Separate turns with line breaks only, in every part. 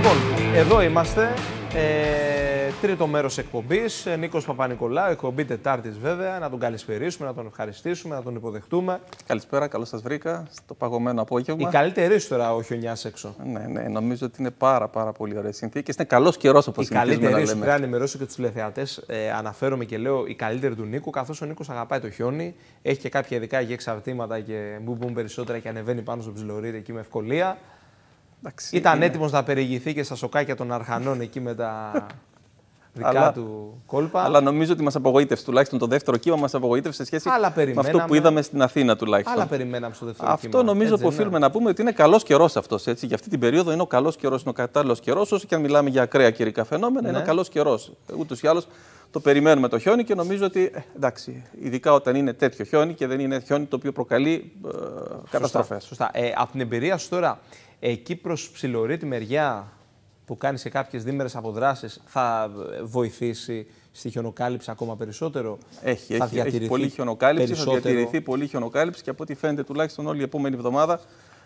Λοιπόν, εδώ είμαστε. Ε, τρίτο μέρος εκπομπής. Ε, Νίκος Παπα-Νικολάου, εκπομπή Τετάρτης βέβαια. Να τον καλησπερίσουμε, να τον ευχαριστήσουμε, να τον υποδεχτούμε.
Καλησπέρα, καλώς σας βρήκα στο παγωμένο απόγευμα. Η καλύτερη τώρα ο χιονιά έξω. Ναι, ναι, νομίζω ότι είναι πάρα, πάρα πολύ ωραίες συνθήκες. Είναι καλός καιρός όπως είναι. Η καλύτερη σου. Πρέπει να
ενημερώσω και τους τηλεθεατές. Ε, αναφέρομαι και λέω η καλύτερη του Νίκου, καθώς ο Νίκος αγαπάει το χιόνι. Έχει και κάποια ειδικά για εξαρτήματα και μπουν περισσότερα και ανεβαίνει πάνω στο ψιλορίδι εκεί με ευκολία. Εντάξει, Ήταν είναι... έτοιμος να περιηγηθεί και στα σοκάκια των Αρχανών εκεί με τα δικά του κόλπα. Αλλά
νομίζω ότι μας απογοήτευσε. Τουλάχιστον το δεύτερο κύμα μας απογοήτευσε σε σχέση με αυτό που είδαμε στην Αθήνα τουλάχιστον. Αλλά περιμέναμε στο δεύτερο αυτό κύμα. Αυτό νομίζω έτσι, που ναι. οφείλουμε ναι. να πούμε ότι είναι καλός καιρός αυτός. Για αυτή την περίοδο είναι ο καλός καιρός, είναι ο κατάλληλος καιρός. Όσο και αν μιλάμε για ακραία καιρικά φαινόμενα, είναι ναι. ο καλός καιρός. Ούτως ή άλλως το περιμένουμε το χιόνι και νομίζω ότι ε, εντάξει, ειδικά όταν είναι τέτοιο χιόνι και δεν είναι χιόνι το οποίο προκαλεί ε, καταστροφές. Σωστά. Ε, από την εμπειρία σου τώρα, εκεί προς ψηλωρή
τη μεριά που κάνει σε κάποιες δίμερες αποδράσεις θα βοηθήσει
στη χιονοκάλυψη ακόμα περισσότερο. Έχει, θα έχει, πολύ χιονοκάλυψη, περισσότερο. θα διατηρηθεί πολύ χιονοκάλυψη και από ό,τι φαίνεται τουλάχιστον όλη η επόμενη εβδομάδα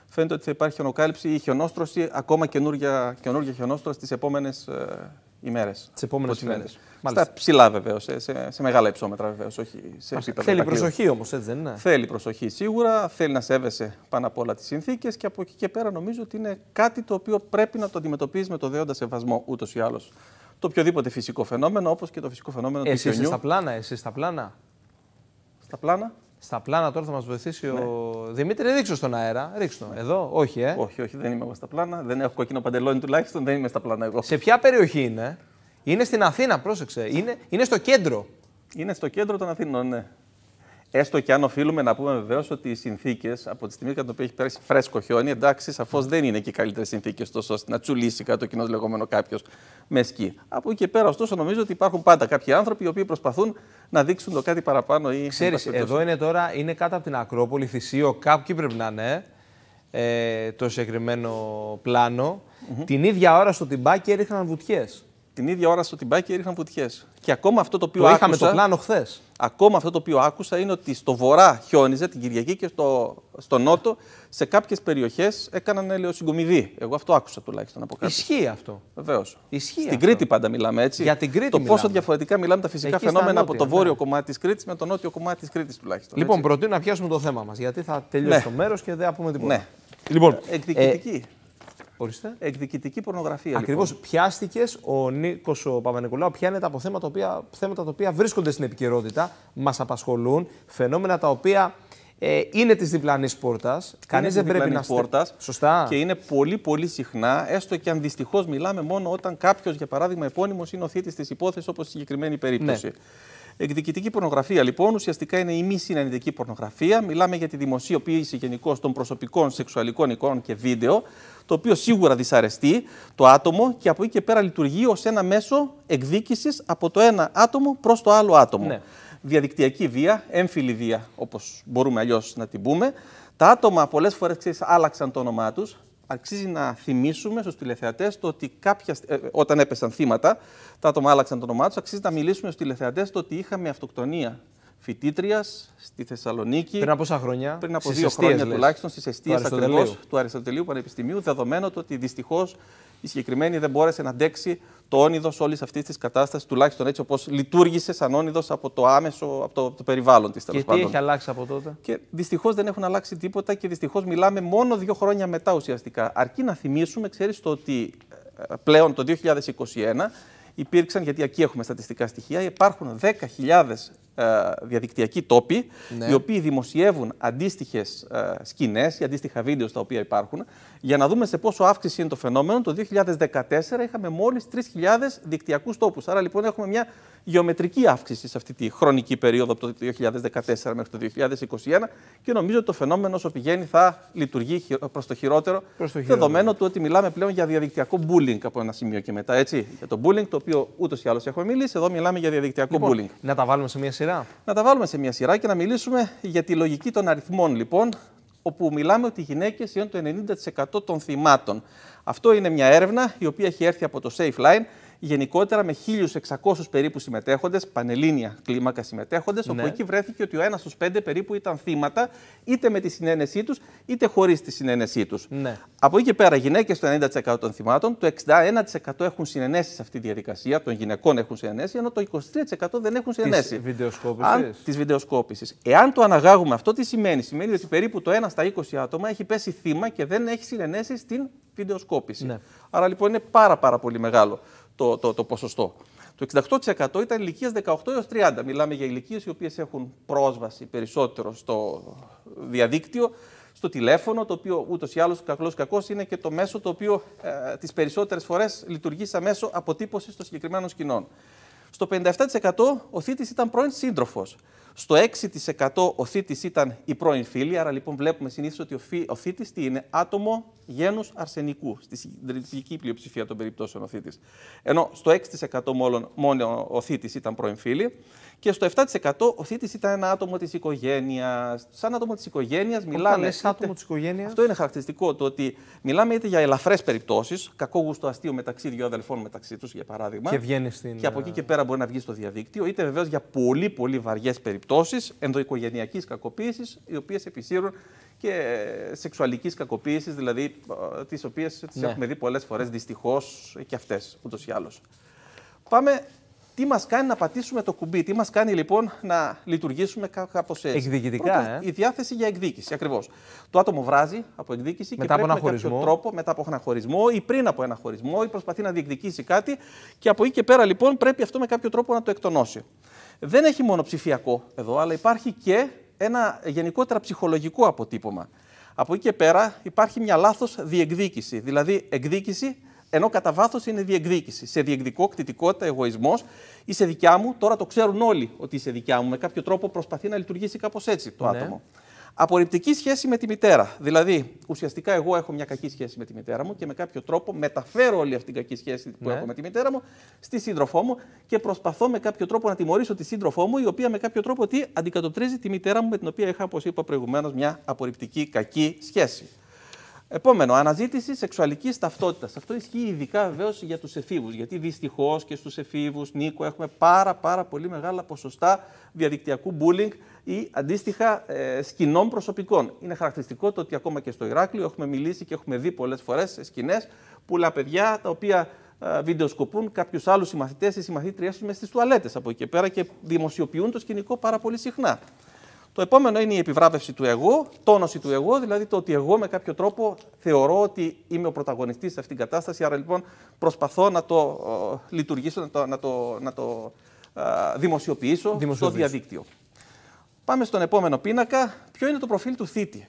φαίνεται ότι θα υπάρχει χιονοκάλυψη ή χιονόστρωση, ακόμα καινούργια, καινούργια χιονόστρωση τις επόμενες ε, ημέρες. Τις επόμενες ημέρες. Στα ψηλά βεβαίως, σε, σε, σε, μεγάλα υψόμετρα βεβαίως. Όχι σε θέλει προσοχή όμως, έτσι δεν είναι. Θέλει προσοχή σίγουρα, θέλει να σέβεσαι πάνω απ' όλα τις συνθήκες και από εκεί και πέρα νομίζω ότι είναι κάτι το οποίο πρέπει να το αντιμετωπίζεις με το δέοντα σεβασμό ούτως ή άλλως. Το οποιοδήποτε φυσικό φαινόμενο, όπως και το φυσικό φαινόμενο του χιονιού. Εσύ στα
πλάνα, εσύ στα πλάνα.
Στα πλάνα. Στα πλάνα τώρα θα μας
βοηθήσει ναι. ο Δημήτρη. Ρίξω στον αέρα. Ρίξω. Ναι. Εδώ, όχι, ε. Όχι, όχι, δεν είμαι εγώ στα πλάνα. Δεν έχω
κόκκινο παντελόνι τουλάχιστον, δεν είμαι στα πλάνα εγώ. Σε ποια περιοχή είναι, είναι στην Αθήνα, πρόσεξε. Είναι, είναι στο κέντρο. Είναι στο κέντρο των Αθήνων, ναι. Έστω και αν οφείλουμε να πούμε βεβαίως ότι οι συνθήκες από τη στιγμή κατά την οποία έχει πέρασει φρέσκο χιόνι, εντάξει, σαφώς δεν είναι και οι καλύτερες συνθήκες τόσο ώστε να τσουλήσει κάτω κοινός λεγόμενο κάποιος με σκι. Από εκεί και πέρα, ωστόσο, νομίζω ότι υπάρχουν πάντα κάποιοι άνθρωποι οι οποίοι προσπαθούν να δείξουν το κάτι παραπάνω ή. Ξέρει, εδώ είναι
τώρα, είναι κάτω από την Ακρόπολη, θυσίο, κάποιοι πρέπει να είναι ε, το συγκεκριμένο πλάνο.
Την ίδια ώρα στο τυμπάκι έριχναν βουτιές την ίδια ώρα στο τυμπάκι έριχναν βουτιές. Και ακόμα αυτό το οποίο το άκουσα. Είχαμε το πλάνο χθες. Ακόμα αυτό το οποίο άκουσα είναι ότι στο βορρά χιόνιζε την Κυριακή και στο, στο νότο σε κάποιες περιοχές έκαναν ελαιοσυγκομιδή. Εγώ αυτό άκουσα τουλάχιστον από κάποιου. Ισχύει αυτό. Βεβαίως. Στην αυτό. Κρήτη πάντα μιλάμε έτσι. Για την Κρήτη. Το μιλάμε. πόσο διαφορετικά μιλάμε τα φυσικά Εκεί φαινόμενα νότια, από το βόρειο ναι. κομμάτι της Κρήτης με το νότιο κομμάτι της Κρήτης τουλάχιστον. Λοιπόν,
προτείνω να πιάσουμε το θέμα μας γιατί θα τελειώσει ναι. το μέρος και δεν θα πούμε τίποτα. Ναι.
Λοιπόν, ε, εκδικητική.
Ε, Ορίστε. Εκδικητική
πορνογραφία. Ακριβώ.
Λοιπόν. Πιάστηκες ο Νίκος ο Παπα-Νικολάου, πιάνεται από θέματα, θέματα τα οποία βρίσκονται στην επικαιρότητα, μας απασχολούν, φαινόμενα τα οποία ε, είναι της διπλανής πόρτας. Κανεί δεν πρέπει να πόρτας.
Σωστά. Και είναι πολύ πολύ συχνά, έστω και αν δυστυχώς μιλάμε μόνο όταν κάποιος, για παράδειγμα, επώνυμος είναι ο θήτης της υπόθεσης, όπως στη συγκεκριμένη περίπτωση. Ναι. Εκδικητική πορνογραφία, λοιπόν, ουσιαστικά είναι η μη συναντητική πορνογραφία. Μιλάμε για τη δημοσιοποίηση γενικώς των προσωπικών σεξουαλικών εικόνων και βίντεο, το οποίο σίγουρα δυσαρεστεί το άτομο και από εκεί και πέρα λειτουργεί ως ένα μέσο εκδίκησης από το ένα άτομο προς το άλλο άτομο. Ναι. Διαδικτυακή βία, έμφυλη βία, όπως μπορούμε αλλιώς να την πούμε. Τα άτομα πολλές φορές άλλαξαν το όνομά τους, Αξίζει να θυμίσουμε στους τηλεθεατές το ότι κάποια, ε, ε, όταν έπεσαν θύματα, τα άτομα άλλαξαν το όνομά τους. Αξίζει να μιλήσουμε στους τηλεθεατές το ότι είχαμε αυτοκτονία φοιτήτριας στη Θεσσαλονίκη. Πριν από πόσα χρόνια. Πριν από δύο χρόνια λες. τουλάχιστον, στις αιστείε ακριβώς του Αριστοτελείου Πανεπιστημίου, δεδομένου το ότι δυστυχώς η συγκεκριμένη δεν μπόρεσε να αντέξει το όνειδος όλης αυτής της κατάστασης, τουλάχιστον έτσι όπως λειτουργήσε σαν όνειδος από το άμεσο, από το, το περιβάλλον της. Και τι έχει αλλάξει από τότε. Και δυστυχώς δεν έχουν αλλάξει τίποτα και δυστυχώς μιλάμε μόνο δύο χρόνια μετά ουσιαστικά. Αρκεί να θυμίσουμε, ξέρεις το ότι ε, πλέον το 2021 υπήρξαν, γιατί εκεί έχουμε στατιστικά στοιχεία, υπάρχουν 10.000 ε, διαδικτυακοί τόποι, ναι. οι οποίοι δημοσιεύουν αντίστοιχες ε, σκηνές ή αντίστοιχα βίντεο στα οποία υπάρχουν, για να δούμε σε πόσο αύξηση είναι το φαινόμενο. Το 2014 είχαμε μόλις 3.000 δικτυακούς τόπους. Άρα λοιπόν έχουμε μια γεωμετρική αύξηση σε αυτή τη χρονική περίοδο από το 2014 μέχρι το 2021 και νομίζω ότι το φαινόμενο όσο πηγαίνει θα λειτουργεί προς το το χειρότερο. Δεδομένου του ότι μιλάμε πλέον για διαδικτυακό bullying από ένα σημείο και μετά. Έτσι. Για το bullying, το οποίο ούτως ή άλλως έχουμε μιλήσει, εδώ μιλάμε για διαδικτυακό λοιπόν, bullying. Να τα βάλουμε σε μια σειρά. Να τα βάλουμε σε μια σειρά και να μιλήσουμε για τη λογική των αριθμών λοιπόν όπου μιλάμε ότι οι γυναίκες είναι το 90% των θυμάτων. Αυτό είναι μια έρευνα η οποία έχει έρθει από το Safe Line γενικότερα με 1.600 περίπου συμμετέχοντες, πανελλήνια κλίμακα συμμετέχοντες, ναι. όπου εκεί βρέθηκε ότι ο ένας στους πέντε περίπου ήταν θύματα, είτε με τη συνένεσή τους, είτε χωρίς τη συνένεσή τους. Ναι. Από εκεί και πέρα, γυναίκες το 90% των θυμάτων, το 61% έχουν συνενέσει σε αυτή τη διαδικασία, των γυναικών έχουν συνενέσει, ενώ το 23% δεν έχουν συνενέσει. Της βιντεοσκόπησης. Εάν το αναγάγουμε αυτό, τι σημαίνει. Σημαίνει ότι περίπου το 1 στα 20 άτομα έχει πέσει θύμα και δεν έχει συνενέσει στην βιντεοσκόπηση. Ναι. Άρα λοιπόν είναι πάρα πάρα πολύ μεγάλο το, το, το ποσοστό. Το 68% ήταν ηλικίες 18 έως 30. Μιλάμε για ηλικίες οι οποίες έχουν πρόσβαση περισσότερο στο διαδίκτυο, στο τηλέφωνο, το οποίο ούτως ή άλλως κακό κακός είναι και το μέσο το οποίο ε, τις περισσότερες φορές λειτουργεί σαν μέσο αποτύπωσης των συγκεκριμένων σκηνών. Στο 57% ο θήτης ήταν πρώην σύντροφος. Στο 6% ο θήτης ήταν η πρώην φίλη, άρα λοιπόν βλέπουμε συνήθως ότι ο θήτης τι είναι, άτομο γένους αρσενικού, στη συντριπτική πλειοψηφία των περιπτώσεων ο θήτης. Ενώ στο 6% μόλον, μόνο ο θήτης ήταν πρώην φίλη και στο 7% ο θήτης ήταν ένα άτομο της οικογένειας. Σαν άτομο της οικογένειας μιλάμε... είτε... άτομο της Αυτό είναι χαρακτηριστικό, το ότι μιλάμε είτε για ελαφρές περιπτώσεις, κακό γούστο αστείο μεταξύ δύο αδελφών μεταξύ τους για παράδειγμα. Και Και από εκεί και ε, πέρα μπορεί να βγει στο διαδίκτυο, είτε βεβαίως για πολύ πολύ βαριές περιπτώσεις περιπτώσεις ενδοοικογενειακής κακοποίησης, οι οποίες επισύρουν και σεξουαλικής κακοποίησης, δηλαδή ε, τις οποίες τις ναι. έχουμε δει πολλές φορές δυστυχώς και αυτές ούτως ή άλλως. Πάμε. Τι μας κάνει να πατήσουμε το κουμπί, τι μας κάνει λοιπόν να λειτουργήσουμε κάπως έτσι. Εκδικητικά. Πρώτα, ε. Η διάθεση για εκδίκηση, ακριβώς. Το άτομο βράζει από εκδίκηση μετά και από πρέπει με κάποιο τρόπο, μετά από ένα χωρισμό ή πριν από ένα χωρισμό, ή προσπαθεί να διεκδικήσει κάτι και από εκεί και πέρα λοιπόν πρέπει αυτό με κάποιο τρόπο να το εκτονώσει δεν έχει μόνο ψηφιακό εδώ, αλλά υπάρχει και ένα γενικότερα ψυχολογικό αποτύπωμα. Από εκεί και πέρα υπάρχει μια λάθος διεκδίκηση, δηλαδή εκδίκηση ενώ κατά βάθος είναι διεκδίκηση. Σε διεκδικό, κτητικότητα, εγωισμός, είσαι δικιά μου. Τώρα το ξέρουν όλοι ότι είσαι δικιά μου. Με κάποιο τρόπο προσπαθεί να λειτουργήσει κάπως έτσι το ναι. άτομο. Απορριπτική σχέση με τη μητέρα. Δηλαδή, ουσιαστικά εγώ έχω μια κακή σχέση με τη μητέρα μου και με κάποιο τρόπο μεταφέρω όλη αυτή την κακή σχέση που ναι. έχω με τη μητέρα μου στη σύντροφό μου και προσπαθώ με κάποιο τρόπο να τιμωρήσω τη σύντροφό μου, η οποία με κάποιο τρόπο τι αντικατοπτρίζει τη μητέρα μου με την οποία είχα, όπως είπα προηγουμένως, μια απορριπτική κακή σχέση. Επόμενο, αναζήτηση σεξουαλικής ταυτότητας. Αυτό ισχύει ειδικά βεβαίως για τους εφήβους. Γιατί δυστυχώς και στους εφήβους, Νίκο, έχουμε πάρα, πάρα πολύ μεγάλα ποσοστά διαδικτυακού bullying ή αντίστοιχα ε, σκηνών προσωπικών. Είναι χαρακτηριστικό το ότι ακόμα και στο Ηράκλειο έχουμε μιλήσει και έχουμε δει πολλές φορές σκηνές πουλα παιδιά τα οποία ε, βιντεοσκοπούν κάποιους άλλους συμμαθητές ή συμμαθήτριές τους μες στις τουαλέτες από εκεί και πέρα και δημοσιοποιούν το σκηνικό πάρα πολύ συχνά. Το επόμενο είναι η επιβράβευση του εγώ, τόνωση του εγώ, δηλαδή το ότι εγώ με κάποιο τρόπο θεωρώ ότι είμαι ο πρωταγωνιστής σε αυτήν την κατάσταση, άρα λοιπόν προσπαθώ να το ε, λειτουργήσω, να το, να το, να το δημοσιοποιήσω στο διαδίκτυο. Πάμε στον επόμενο πίνακα. Ποιο είναι το προφίλ του θήτη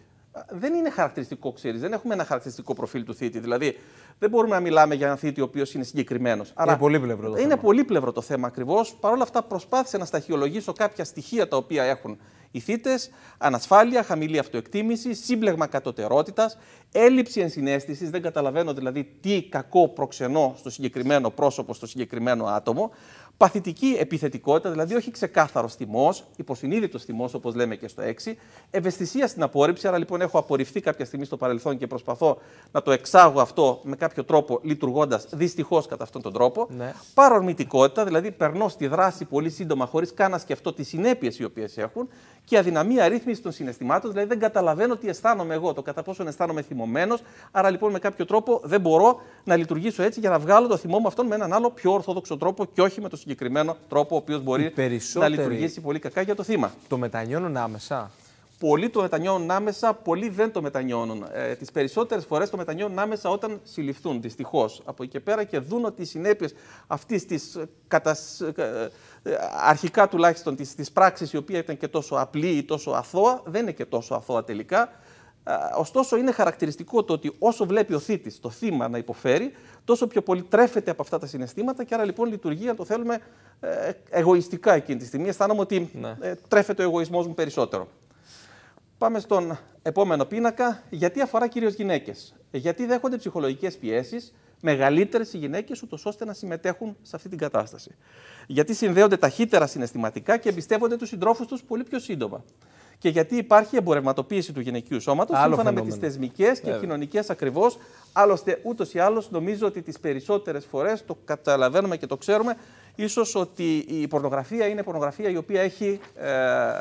δεν είναι χαρακτηριστικό, ξέρεις. Δεν έχουμε ένα χαρακτηριστικό προφίλ του θήτη. Δηλαδή, δεν μπορούμε να μιλάμε για έναν θήτη ο οποίος είναι συγκεκριμένος. Είναι πολύπλευρο το θέμα. Είναι πολύπλευρο το θέμα ακριβώς. Παρ' όλα αυτά, προσπάθησε να σταχυολογήσω κάποια στοιχεία τα οποία έχουν οι θήτες. Ανασφάλεια, χαμηλή αυτοεκτίμηση, σύμπλεγμα κατωτερότητας, έλλειψη ενσυναίσθησης. Δεν καταλαβαίνω δηλαδή τι κακό προξενώ στο συγκεκριμένο πρόσωπο, στο συγκεκριμένο άτομο παθητική επιθετικότητα, δηλαδή όχι ξεκάθαρος θυμός, υποσυνείδητος θυμός όπως λέμε και στο 6, ευαισθησία στην απόρριψη. Άρα λοιπόν έχω απορριφθεί κάποια στιγμή στο παρελθόν και προσπαθώ να το εξάγω αυτό με κάποιο τρόπο, λειτουργώντας δυστυχώς κατά αυτόν τον τρόπο. Ναι. Παρορμητικότητα, δηλαδή περνώ στη δράση πολύ σύντομα χωρίς καν να σκεφτώ τις συνέπειες οι οποίες έχουν και αδυναμία ρύθμισης των συναισθημάτων, δηλαδή δεν καταλαβαίνω τι αισθάνομαι εγώ, το κατά πόσο αισθάνομαι θυμωμένος. Άρα λοιπόν με κάποιο τρόπο δεν μπορώ να λειτουργήσω έτσι για να βγάλω το θυμό μου αυτόν με έναν άλλο πιο ορθόδοξο τρόπο και όχι με το συγκεκριμένο τρόπο, ο οποίος μπορεί να λειτουργήσει πολύ κακά για το θύμα. Το μετανιώνουν άμεσα. Πολλοί το μετανιώνουν άμεσα, πολλοί δεν το μετανιώνουν. Ε, Τις περισσότερες φορές το μετανιώνουν άμεσα όταν συλληφθούν, δυστυχώς. Από εκεί και πέρα και δουν ότι οι συνέπειες αυτής της κατασ... Ε, αρχικά τουλάχιστον της πράξης, η οποία ήταν και τόσο απλή ή τόσο αθώα, δεν είναι και τόσο αθώα τελικά. Ε, ωστόσο, είναι χαρακτηριστικό το ότι όσο βλέπει ο θήτης το θύμα να υποφέρει, τόσο πιο πολύ τρέφεται από αυτά τα συναισθήματα και άρα λοιπόν λειτουργεί, αν το θέλουμε, ε, εγωιστικά εκείνη τη στιγμή. Αισθάνομαι ότι ναι. Ε, τρέφεται ο εγωισμός μου περισσότερο. Πάμε στον επόμενο πίνακα. Γιατί αφορά κυρίως γυναίκες. Γιατί δέχονται ψυχολογικές πιέσεις μεγαλύτερες οι γυναίκες, ούτως ώστε να συμμετέχουν σε αυτή την κατάσταση. Γιατί συνδέονται ταχύτερα συναισθηματικά και εμπιστεύονται τους συντρόφους τους πολύ πιο σύντομα και γιατί υπάρχει εμπορευματοποίηση του γυναικείου σώματος σύμφωνα με τις θεσμικές και κοινωνικές ακριβώς. Άλλωστε, ούτως ή άλλως, νομίζω ότι τις περισσότερες φορές το καταλαβαίνουμε και το ξέρουμε, ίσως ότι η πορνογραφία είναι πορνογραφία η οποία έχει ε, ε,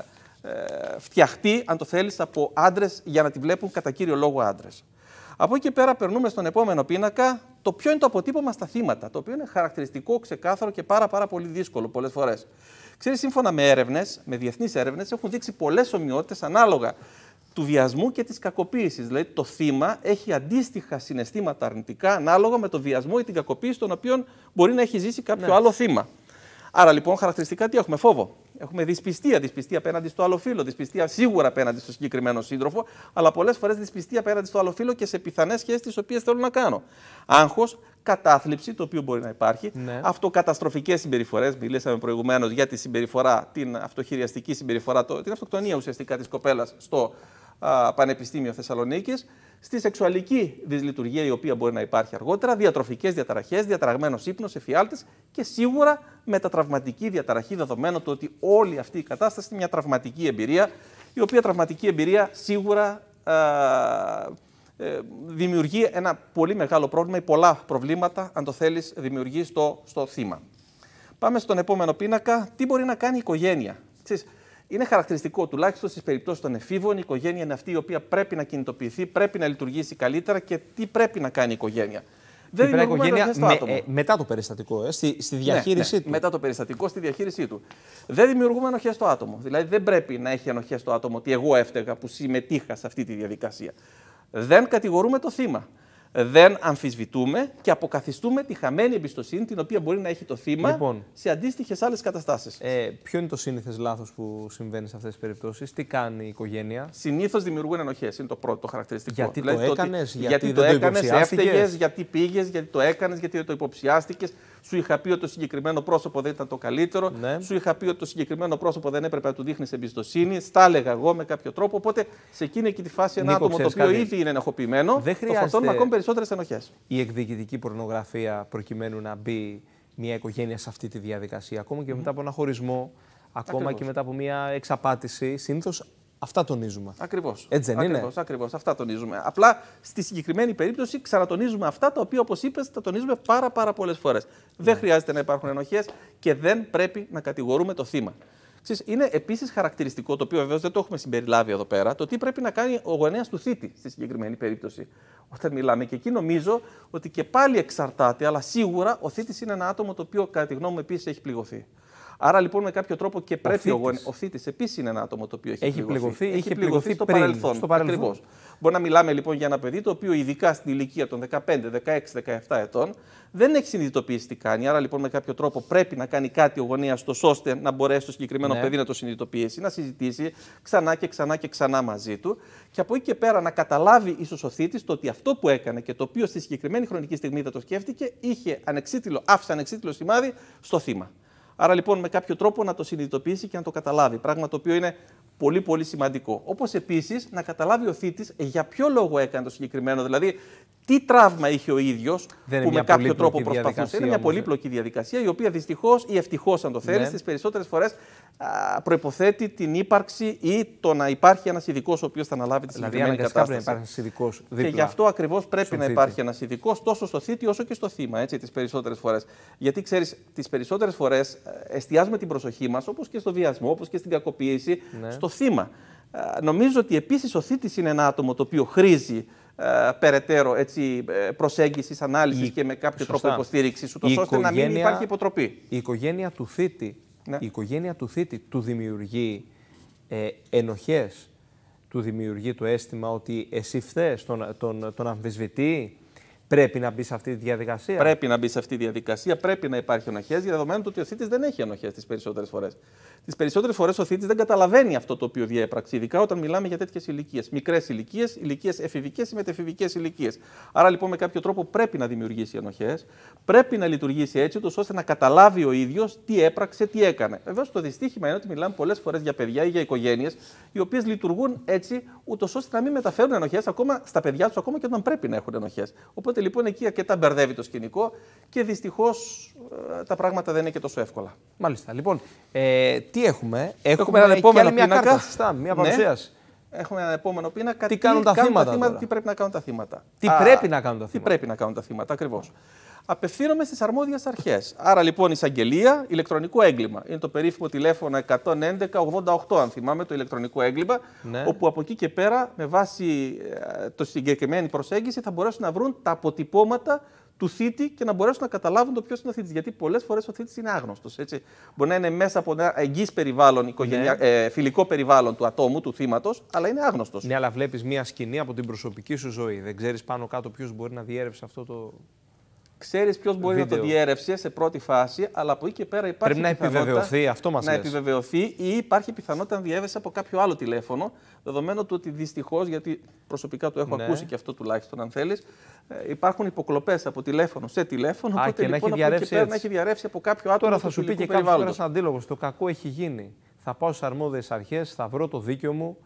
φτιαχτεί, αν το θέλεις, από άντρες για να τη βλέπουν κατά κύριο λόγο άντρες. Από εκεί πέρα περνούμε στον επόμενο πίνακα, το ποιο είναι το αποτύπωμα στα θύματα, το οποίο είναι χαρακτηριστικό, ξεκάθαρο και πάρα, πάρα πολύ δύσκολο πολλές φορές. Ξέρεις, σύμφωνα με έρευνες, με διεθνείς έρευνες, έχουν δείξει πολλές ομοιότητες ανάλογα του βιασμού και της κακοποίησης. Δηλαδή, το θύμα έχει αντίστοιχα συναισθήματα αρνητικά ανάλογα με το βιασμό ή την κακοποίηση, των οποίων μπορεί να έχει ζήσει κάποιο ναι. άλλο θύμα. Άρα λοιπόν, χαρακτηριστικά τι έχουμε, φόβο. Έχουμε δυσπιστία, δυσπιστία απέναντι στο άλλο φίλο, δυσπιστία σίγουρα απέναντι στο συγκεκριμένο σύντροφο, αλλά πολλές φορές δυσπιστία απέναντι στο άλλο φίλο και σε πιθανές σχέσεις τις οποίες θέλω να κάνω. Άγχος, κατάθλιψη, το οποίο μπορεί να υπάρχει. Ναι. Αυτοκαταστροφικές συμπεριφορές. Μιλήσαμε προηγουμένως για τη συμπεριφορά, την αυτοχειριαστική συμπεριφορά, την αυτοκτονία ουσιαστικά της κοπέλας στο Πανεπιστήμιο Θεσσαλονίκης. Στη σεξουαλική δυσλειτουργία, η οποία μπορεί να υπάρχει αργότερα, διατροφικές διαταραχές, διατραγμένο ύπνο, εφιάλτη και σίγουρα μετατραυματική διαταραχή, δεδομένου το ότι όλη αυτή η κατάσταση είναι μια τραυματική εμπειρία, η οποία τραυματική εμπειρία σίγουρα. Ε, δημιουργεί ένα πολύ μεγάλο πρόβλημα ή πολλά προβλήματα, αν το θέλεις, δημιουργεί στο, στο θύμα. Πάμε στον επόμενο πίνακα. Τι μπορεί να κάνει η οικογένεια. Είναι χαρακτηριστικό, τουλάχιστον στις περιπτώσεις των εφήβων, η οικογένεια είναι αυτή η οποία πρέπει να κινητοποιηθεί, πρέπει να λειτουργήσει καλύτερα και τι πρέπει να κάνει η οικογένεια.
Δεν είναι οικογένεια με, άτομο. Ε,
μετά το περιστατικό, ε, στη, στη ναι, διαχείρισή ναι, του. Μετά το περιστατικό, στη διαχείρισή του. Δεν δημιουργούμε ενοχές στο άτομο. Δηλαδή δεν πρέπει να έχει ανοχέ στο άτομο ότι εγώ έφταιγα που συμμετείχα σε αυτή τη διαδικασία δεν κατηγορούμε το θύμα δεν αμφισβητούμε και αποκαθιστούμε τη χαμένη εμπιστοσύνη την οποία μπορεί να έχει το θύμα λοιπόν, σε αντίστοιχες άλλες καταστάσεις.
Ε, ποιο είναι το σύνηθες λάθος που συμβαίνει σε αυτές τις περιπτώσεις, τι κάνει η οικογένεια. Συνήθως δημιουργούν
ενοχές. Είναι το πρώτο χαρακτηριστικό. Γιατί δηλαδή, το έκανες, γιατί, γιατί το έκανε, έφταιγες, γιατί πήγες, γιατί το έκανες, γιατί το υποψιάστηκες. Σου είχα πει ότι το συγκεκριμένο πρόσωπο δεν ήταν το καλύτερο. Ναι. Σου είχα πει ότι το συγκεκριμένο πρόσωπο δεν έπρεπε να του δείχνεις εμπιστοσύνη. Στα έλεγα εγώ με κάποιο τρόπο. Οπότε σε εκείνη και τη φάση ένα άτομο το οποίο ήδη είναι ενοχοποιημένο, δεν χρειάζεται... το περισσότερες ενοχές. Η εκδικητική
πορνογραφία προκειμένου να μπει μια οικογένεια σε αυτή τη διαδικασία, ακόμα και μετά από ένα χωρισμό,
ακόμα Ακριβώς. και μετά από μια εξαπάτηση, συνήθως Αυτά τονίζουμε. Ακριβώς. Έτσι δεν είναι. Ακριβώς. Αυτά τονίζουμε. Απλά στη συγκεκριμένη περίπτωση ξανατονίζουμε αυτά τα οποία, όπως είπες, τα τονίζουμε πάρα, πάρα πολλές φορές. Δεν ναι. χρειάζεται να υπάρχουν ενοχές και δεν πρέπει να κατηγορούμε το θύμα είναι επίσης χαρακτηριστικό, το οποίο βεβαίως δεν το έχουμε συμπεριλάβει εδώ πέρα, το τι πρέπει να κάνει ο γονέας του θήτη στη συγκεκριμένη περίπτωση όταν μιλάμε. Και εκεί νομίζω ότι και πάλι εξαρτάται, αλλά σίγουρα ο θήτης είναι ένα άτομο το οποίο, κατά τη γνώμη μου, επίσης έχει πληγωθεί. Άρα λοιπόν με κάποιο τρόπο και πρέπει ο, ο θήτη επίσης είναι ένα άτομο το οποίο έχει, έχει πληγωθεί. Έχει πληγωθεί, στο, πριν, παρελθόν, Μπορεί να μιλάμε λοιπόν για ένα παιδί το οποίο ειδικά στην ηλικία των 15, 16, 17 ετών δεν έχει συνειδητοποιήσει τι κάνει. Άρα λοιπόν με κάποιο τρόπο πρέπει να κάνει κάτι ο γονέας του ώστε να μπορέσει το συγκεκριμένο ναι. παιδί να το συνειδητοποιήσει, να συζητήσει ξανά και ξανά και ξανά μαζί του. Και από εκεί και πέρα να καταλάβει ίσως ο θήτης το ότι αυτό που έκανε και το οποίο στη συγκεκριμένη χρονική στιγμή δεν το σκέφτηκε είχε ανεξίτηλο, άφησε ανεξίτηλο σημάδι στο θύμα. Άρα λοιπόν με κάποιο τρόπο να το συνειδητοποιήσει και να το καταλάβει. Πράγμα το οποίο είναι πολύ πολύ σημαντικό. Όπως επίσης να καταλάβει ο θήτης για ποιο λόγο έκανε το συγκεκριμένο, δηλαδή τι τραύμα είχε ο ίδιος που με κάποιο τρόπο προσπαθούσε. Είναι μια ε. πολύπλοκη διαδικασία η οποία δυστυχώς ή ευτυχώς, αν το θέλεις, ναι. τις περισσότερες φορές προποθέτει την ύπαρξη ή το να υπάρχει ένας ειδικός ο οποίος θα αναλάβει τη δηλαδή, συγκεκριμένη κατάσταση. Πρέπει να υπάρχει ένας ειδικός. Και γι' αυτό ακριβώς πρέπει να υπάρχει ένας ειδικός τόσο στο θήτη όσο και στο θύμα, έτσι, τις περισσότερες φορές. Γιατί ξέρεις, τις περισσότερες φορές ε, εστιάζουμε την προσοχή μας, όπως και στο βιασμό, όπως και στην κακοποίηση, ναι. στο θύμα. Ε, νομίζω ότι επίσης ο θήτης είναι ένα άτομο το οποίο χρήζει ε, περαιτέρω έτσι, προσέγγισης, ανάλυσης η... και με κάποιο Σωστά. τρόπο υποστηρίξη, ούτως ώστε οικογένεια... να μην υπάρχει
υποτροπή. Η οικογένεια του θήτη ναι. Η οικογένεια του θήτη του δημιουργεί ε, του δημιουργεί το αίσθημα ότι εσύ φθες, τον, τον, τον αμφισβητεί, Πρέπει να μπει σε αυτή τη διαδικασία.
Πρέπει να μπει σε αυτή τη διαδικασία. Πρέπει να υπάρχει ενοχές, δεδομένου ότι ο θήτης δεν έχει ενοχές τις περισσότερες φορές τις περισσότερες φορές ο θήτης δεν καταλαβαίνει αυτό το οποίο διέπραξε, ειδικά όταν μιλάμε για τέτοιες ηλικίες. Μικρές ηλικίες, ηλικίες εφηβικές ή μετεφηβικές ηλικίες. Άρα λοιπόν με κάποιο τρόπο πρέπει να δημιουργήσει ενοχές, πρέπει να λειτουργήσει έτσι, ώστε να καταλάβει ο ίδιος τι έπραξε, τι έκανε. Βεβαίως το δυστύχημα είναι ότι μιλάμε πολλές φορές για παιδιά ή για οικογένειες, οι οποίες λειτουργούν έτσι, ούτως ώστε να μην μεταφέρουν ενοχές ακόμα στα παιδιά τους, ακόμα και όταν πρέπει να έχουν ενοχές. Οπότε λοιπόν εκεί αρκετά μπερδεύει το σκηνικό και δυστυχώς ε, τα πράγματα δεν είναι και τόσο εύκολα. Μάλιστα. Λοιπόν, ε, τι έχουμε, ναι. έχουμε, έναν επόμενο πίνακα. Μια παρουσίαση. Έχουμε ένα επόμενο πίνακα. Τι, κάνουν τα θύματα. τι πρέπει να κάνουν τα θύματα. Τι πρέπει να κάνουν τα θύματα. Τι πρέπει να κάνουν τα θύματα, ακριβώς. Απευθύνομαι στις αρμόδιες αρχές. Άρα λοιπόν εισαγγελία, ηλεκτρονικό έγκλημα. Είναι το περίφημο τηλέφωνο 111-88, αν θυμάμαι, το ηλεκτρονικό έγκλημα. Ναι. Όπου από εκεί και πέρα, με βάση ε, το συγκεκριμένη προσέγγιση, θα μπορέσουν να βρουν τα αποτυπώματα του θήτη και να μπορέσουν να καταλάβουν το ποιος είναι ο θήτης. Γιατί πολλές φορές ο θήτης είναι άγνωστος. Μπορεί να είναι μέσα από ένα εγγύς περιβάλλον, ναι. ε, φιλικό περιβάλλον του ατόμου, του θύματος, αλλά είναι άγνωστος. Ναι, αλλά
βλέπεις μία σκηνή από την προσωπική σου ζωή. Δεν ξέρεις πάνω κάτω ποιος μπορεί να διέρευσε αυτό το,
Ξέρεις ποιος μπορεί να το διέρευσε σε πρώτη φάση, αλλά από εκεί και πέρα υπάρχει. Πρέπει να επιβεβαιωθεί, αυτό μας Να λες. επιβεβαιωθεί ή υπάρχει πιθανότητα να διέρευσε από κάποιο άλλο τηλέφωνο. Δεδομένου του ότι δυστυχώς, γιατί προσωπικά το έχω ναι. ακούσει και αυτό τουλάχιστον, αν θέλεις, ε, υπάρχουν υποκλοπές από τηλέφωνο σε τηλέφωνο. Α, και, λοιπόν, να έχει λοιπόν και να έχει διαρρεύσει από κάποιο άτομο. Τώρα θα σου πει και κάποιο ένας αντίλογος. Το κακό
έχει γίνει. Θα πάω στις αρμόδιες αρχές, θα βρω το δίκιο μου,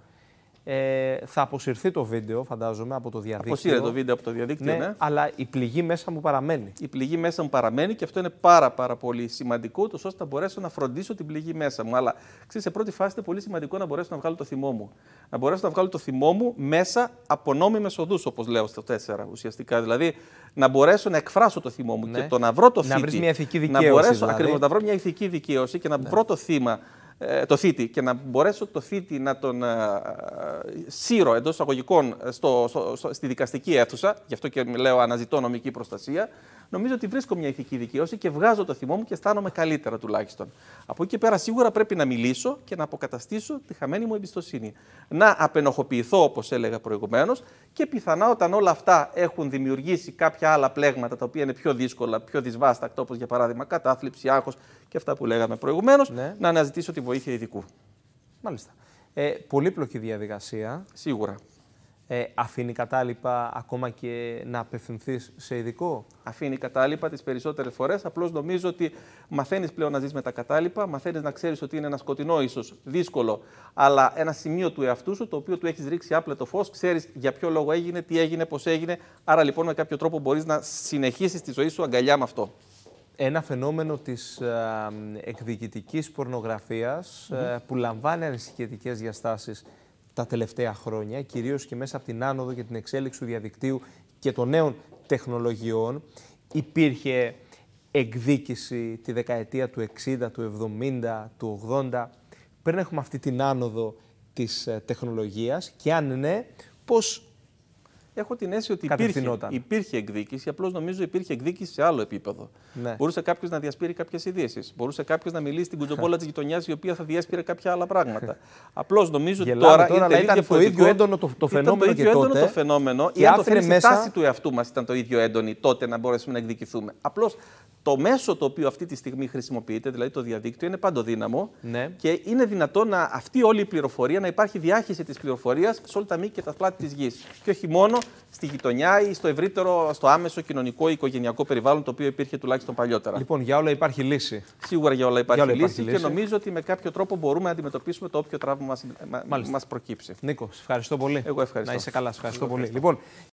ε, θα αποσυρθεί το βίντεο, φαντάζομαι, από το διαδίκτυο. Αποσύρεται το βίντεο από το διαδίκτυο, ναι, ναι,
Αλλά η πληγή μέσα μου παραμένει. Η πληγή μέσα μου παραμένει και αυτό είναι πάρα, πάρα πολύ σημαντικό, τόσο ώστε να μπορέσω να φροντίσω την πληγή μέσα μου. Αλλά ξέρεις, σε πρώτη φάση είναι πολύ σημαντικό να μπορέσω να βγάλω το θυμό μου. Να μπορέσω να βγάλω το θυμό μου μέσα από νόμιμες οδούς, όπως λέω στο 4 ουσιαστικά. Δηλαδή να μπορέσω να εκφράσω το θυμό μου ναι. και το να βρω το θύμα. Να βρεις μια ηθική δικαίωση. Να μπορέσω δηλαδή. να βρω μια ηθική δικαίωση και να ναι. βρω το θύμα ε, το θήτη και να μπορέσω το θήτη να τον ε, σύρω εντός αγωγικών ε, στο, στο, στη δικαστική αίθουσα, γι' αυτό και λέω αναζητώ νομική προστασία, νομίζω ότι βρίσκω μια ηθική δικαίωση και βγάζω το θυμό μου και αισθάνομαι καλύτερα τουλάχιστον. Από εκεί και πέρα σίγουρα πρέπει να μιλήσω και να αποκαταστήσω τη χαμένη μου εμπιστοσύνη. Να απενοχοποιηθώ, όπως έλεγα προηγουμένως, και πιθανά όταν όλα αυτά έχουν δημιουργήσει κάποια άλλα πλέγματα τα οποία είναι πιο δύσκολα, πιο δυσβάστακτα, όπως για παράδειγμα κατάθλιψη, άγχος και αυτά που λέγαμε προηγουμένως, ναι. να αναζητήσω τη βοήθεια ειδικού.
Μάλιστα. Ε, πολύπλοκη διαδικασία. Σίγουρα ε, αφήνει κατάλοιπα ακόμα και να απευθυνθείς σε ειδικό. Αφήνει
κατάλοιπα τις περισσότερες φορές. Απλώς νομίζω ότι μαθαίνεις πλέον να ζεις με τα κατάλοιπα, μαθαίνεις να ξέρεις ότι είναι ένα σκοτεινό, ίσως δύσκολο, αλλά ένα σημείο του εαυτού σου το οποίο του έχεις ρίξει το φως, ξέρεις για ποιο λόγο έγινε, τι έγινε, πώς έγινε. Άρα λοιπόν με κάποιο τρόπο μπορείς να συνεχίσεις τη ζωή σου αγκαλιά με αυτό.
Ένα φαινόμενο της εκδικητική εκδικητικής ε, που λαμβάνει ανησυχητικές διαστάσεις τα τελευταία χρόνια, κυρίως και μέσα από την άνοδο και την εξέλιξη του διαδικτύου και των νέων τεχνολογιών. Υπήρχε εκδίκηση τη δεκαετία του 60, του 70, του 80, πριν έχουμε αυτή την άνοδο της ε, τεχνολογίας και αν ναι,
πώς έχω την αίσθηση ότι υπήρχε, υπήρχε εκδίκηση. Απλώς νομίζω υπήρχε εκδίκηση σε άλλο επίπεδο. Ναι. Μπορούσε κάποιος να διασπείρει κάποιες ειδήσεις. Μπορούσε κάποιος να μιλήσει στην κουτσοπόλα της γειτονιάς η οποία θα διέσπειρε κάποια άλλα πράγματα. Απλώς νομίζω ότι τώρα, τώρα είναι ήταν το ίδιο έντονο το, το φαινόμενο. Ήταν το ίδιο και έντονο το φαινόμενο. ή αν μέσα... η τάση του εαυτού μας ήταν το ίδιο έντονη τότε να μπορέσουμε να εκδικηθούμε. Απλώς το μέσο το οποίο αυτή τη στιγμή χρησιμοποιείται, δηλαδή το διαδίκτυο, είναι παντοδύναμο ναι. και είναι δυνατό να αυτή όλη η πληροφορία να υπάρχει διάχυση της πληροφορίας σε όλα τα μήκη και τα πλάτη της γης. Και όχι μόνο στη γειτονιά ή στο ευρύτερο, στο άμεσο κοινωνικό ή οικογενειακό περιβάλλον το οποίο υπήρχε τουλάχιστον παλιότερα. Λοιπόν, για όλα υπάρχει λύση. Σίγουρα για όλα υπάρχει, λύση, και νομίζω ότι με κάποιο τρόπο μπορούμε να αντιμετωπίσουμε το όποιο τραύμα μας προκύψει. Νίκος, ευχαριστώ πολύ. Εγώ
ευχαριστώ. Να είσαι καλά, ευχαριστώ, ευχαριστώ. πολύ. Λοιπόν,